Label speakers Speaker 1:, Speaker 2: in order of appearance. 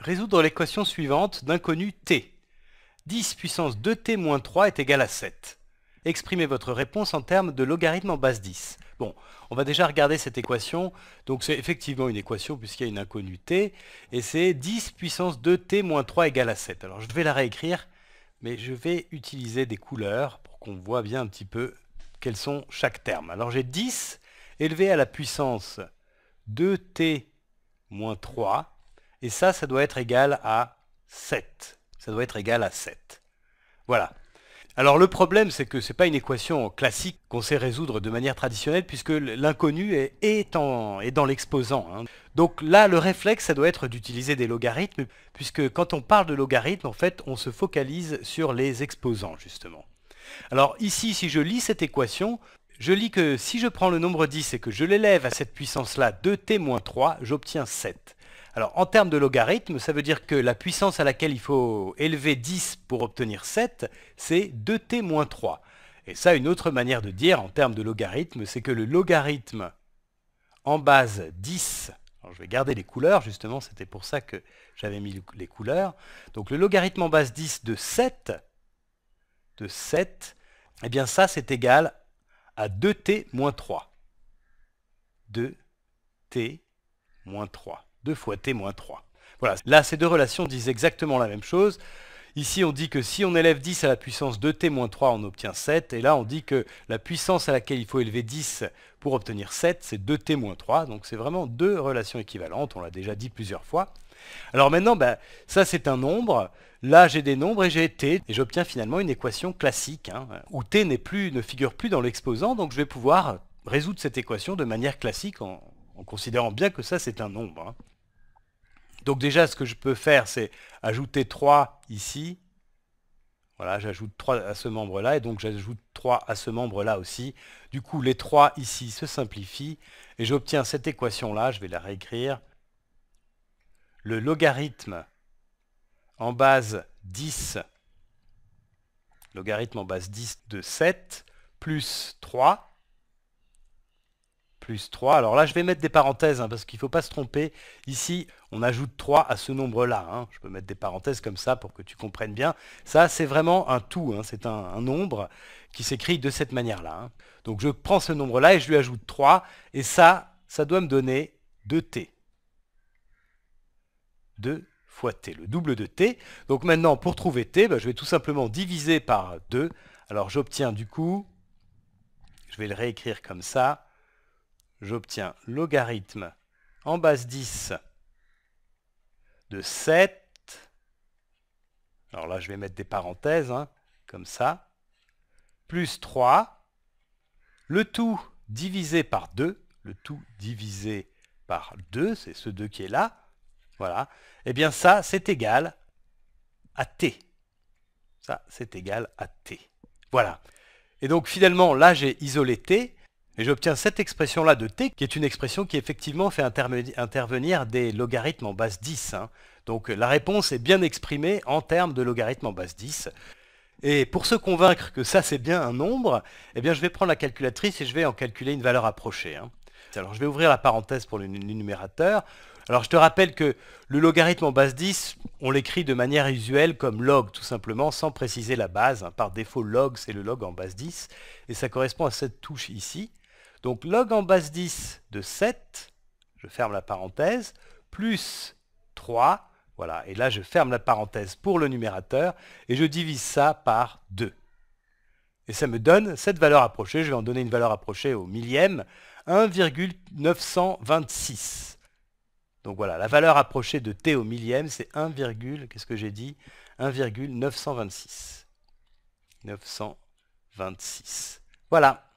Speaker 1: Résoudre l'équation suivante d'inconnu t. 10 puissance 2t moins 3 est égal à 7. Exprimez votre réponse en termes de logarithme en base 10. Bon, on va déjà regarder cette équation. Donc c'est effectivement une équation puisqu'il y a une inconnue t. Et c'est 10 puissance 2t moins 3 égal à 7. Alors je vais la réécrire, mais je vais utiliser des couleurs pour qu'on voit bien un petit peu quels sont chaque terme. Alors j'ai 10 élevé à la puissance 2t moins 3 et ça, ça doit être égal à 7. Ça doit être égal à 7. Voilà. Alors le problème, c'est que ce n'est pas une équation classique qu'on sait résoudre de manière traditionnelle, puisque l'inconnu est, dans l'exposant. Hein. Donc là, le réflexe, ça doit être d'utiliser des logarithmes, puisque quand on parle de logarithme, en fait, on se focalise sur les exposants, justement. Alors ici, si je lis cette équation, je lis que si je prends le nombre 10 et que je l'élève à cette puissance-là 2 t-3, j'obtiens 7. Alors en termes de logarithme, ça veut dire que la puissance à laquelle il faut élever 10 pour obtenir 7, c'est 2t-3. Et ça, une autre manière de dire en termes de logarithme, c'est que le logarithme en base 10, je vais garder les couleurs justement, c'était pour ça que j'avais mis les couleurs, donc le logarithme en base 10 de 7, de 7, eh bien ça c'est égal à 2t-3. 2t-3. 2 fois t moins 3. Voilà, là ces deux relations disent exactement la même chose. Ici on dit que si on élève 10 à la puissance 2t moins 3, on obtient 7. Et là on dit que la puissance à laquelle il faut élever 10 pour obtenir 7, c'est 2t moins 3. Donc c'est vraiment deux relations équivalentes, on l'a déjà dit plusieurs fois. Alors maintenant, ben, ça c'est un nombre. Là, j'ai des nombres et j'ai t, et j'obtiens finalement une équation classique, hein, où t plus, ne figure plus dans l'exposant, donc je vais pouvoir résoudre cette équation de manière classique en, en considérant bien que ça c'est un nombre. Hein. Donc déjà ce que je peux faire c'est ajouter 3 ici. Voilà, j'ajoute 3 à ce membre-là et donc j'ajoute 3 à ce membre-là aussi. Du coup les 3 ici se simplifient et j'obtiens cette équation-là, je vais la réécrire. Le logarithme en base 10, logarithme en base 10 de 7 plus 3 3. Alors là, je vais mettre des parenthèses, hein, parce qu'il ne faut pas se tromper. Ici, on ajoute 3 à ce nombre-là. Hein. Je peux mettre des parenthèses comme ça pour que tu comprennes bien. Ça, c'est vraiment un tout. Hein. C'est un, nombre qui s'écrit de cette manière-là. Donc je prends ce nombre-là et je lui ajoute 3. Et ça, ça doit me donner 2t. 2 fois t, le double de t. Donc maintenant, pour trouver t, bah, je vais tout simplement diviser par 2. Alors j'obtiens du coup, je vais le réécrire comme ça, j'obtiens logarithme en base 10 de 7. Alors là, je vais mettre des parenthèses, hein, comme ça. Plus 3. Le tout divisé par 2. Le tout divisé par 2, c'est ce 2 qui est là. Voilà. et eh bien ça, c'est égal à t. Ça, c'est égal à t. Voilà. Et donc finalement, là, j'ai isolé t. Et j'obtiens cette expression-là de t, qui est une expression qui effectivement fait intervenir des logarithmes en base 10. Hein. Donc la réponse est bien exprimée en termes de logarithmes en base 10. Et pour se convaincre que ça c'est bien un nombre, eh bien je vais prendre la calculatrice et je vais en calculer une valeur approchée. Hein. Alors je vais ouvrir la parenthèse pour le numérateur. Alors je te rappelle que le logarithme en base 10, on l'écrit de manière usuelle comme log tout simplement, sans préciser la base. Hein. Par défaut log c'est le log en base 10, et ça correspond à cette touche ici. Donc log en base 10 de 7, je ferme la parenthèse, plus 3, voilà, et là je ferme la parenthèse pour le numérateur, et je divise ça par 2. Et ça me donne cette valeur approchée, je vais en donner une valeur approchée au millième, 1,926. Donc voilà, la valeur approchée de t au millième, c'est 1, qu'est-ce que j'ai dit 1,926. 926. Voilà.